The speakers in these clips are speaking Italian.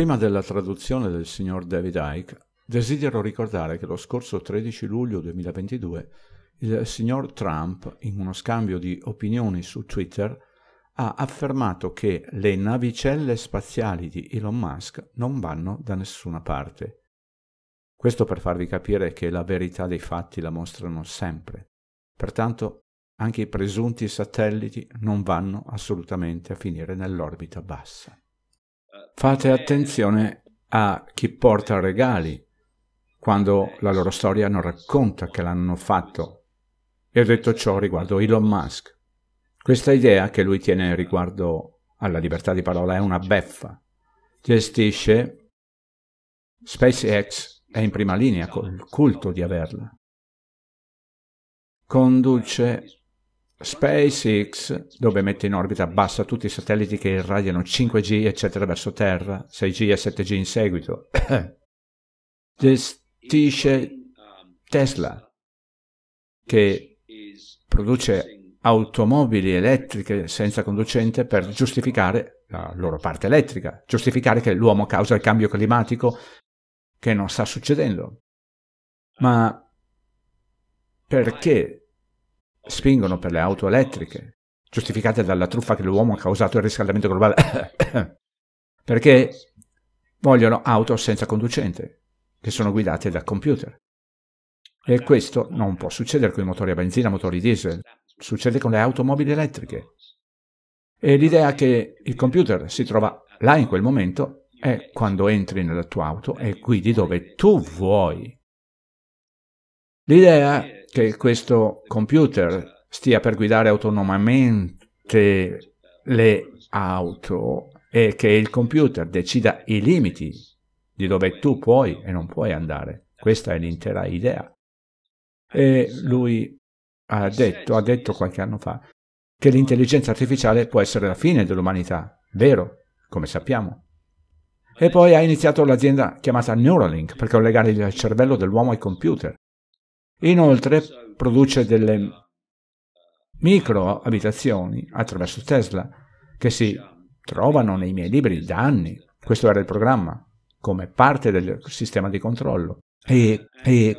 Prima della traduzione del signor David Icke, desidero ricordare che lo scorso 13 luglio 2022 il signor Trump, in uno scambio di opinioni su Twitter, ha affermato che le navicelle spaziali di Elon Musk non vanno da nessuna parte. Questo per farvi capire che la verità dei fatti la mostrano sempre. Pertanto anche i presunti satelliti non vanno assolutamente a finire nell'orbita bassa. Fate attenzione a chi porta regali quando la loro storia non racconta che l'hanno fatto. E ho detto ciò riguardo Elon Musk. Questa idea che lui tiene riguardo alla libertà di parola è una beffa. Gestisce SpaceX è in prima linea col culto di averla. Conduce SpaceX, dove mette in orbita, bassa tutti i satelliti che irradiano 5G, eccetera, verso Terra, 6G e 7G in seguito, gestisce Tesla, che produce automobili elettriche senza conducente per giustificare la loro parte elettrica, giustificare che l'uomo causa il cambio climatico che non sta succedendo. Ma perché spingono per le auto elettriche, giustificate dalla truffa che l'uomo ha causato il riscaldamento globale, perché vogliono auto senza conducente, che sono guidate da computer. E questo non può succedere con i motori a benzina, motori diesel, succede con le automobili elettriche. E l'idea che il computer si trova là in quel momento è quando entri nella tua auto e guidi dove tu vuoi. L'idea che questo computer stia per guidare autonomamente le auto e che il computer decida i limiti di dove tu puoi e non puoi andare. Questa è l'intera idea. E lui ha detto, ha detto qualche anno fa, che l'intelligenza artificiale può essere la fine dell'umanità. Vero, come sappiamo. E poi ha iniziato l'azienda chiamata Neuralink per collegare il cervello dell'uomo ai computer. Inoltre produce delle micro abitazioni attraverso Tesla, che si trovano nei miei libri da anni. Questo era il programma, come parte del sistema di controllo. E, e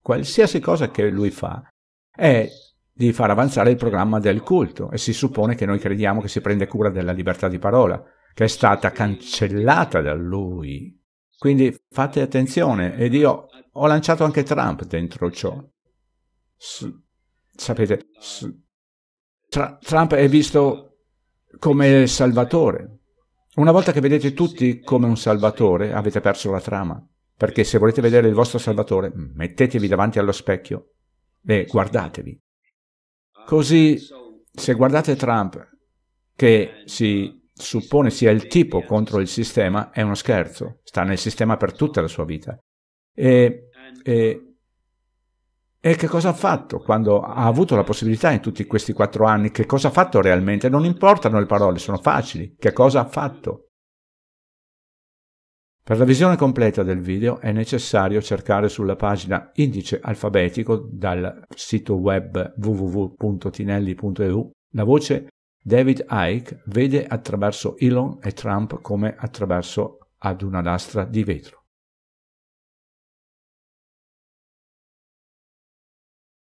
qualsiasi cosa che lui fa è di far avanzare il programma del culto e si suppone che noi crediamo che si prende cura della libertà di parola, che è stata cancellata da lui. Quindi fate attenzione ed io ho lanciato anche Trump dentro ciò. S- sapete, s- tra- Trump è visto come salvatore. Una volta che vedete tutti come un salvatore, avete perso la trama. Perché se volete vedere il vostro salvatore, mettetevi davanti allo specchio e guardatevi. Così, se guardate Trump, che si suppone sia il tipo contro il sistema, è uno scherzo. Sta nel sistema per tutta la sua vita. E, eh, e, e che cosa ha fatto quando ha avuto la possibilità in tutti questi quattro anni? Che cosa ha fatto realmente? Non importano le parole, sono facili. Che cosa ha fatto? Per la visione completa del video è necessario cercare sulla pagina indice alfabetico dal sito web www.tinelli.eu la voce David Icke vede attraverso Elon e Trump come attraverso ad una lastra di vetro.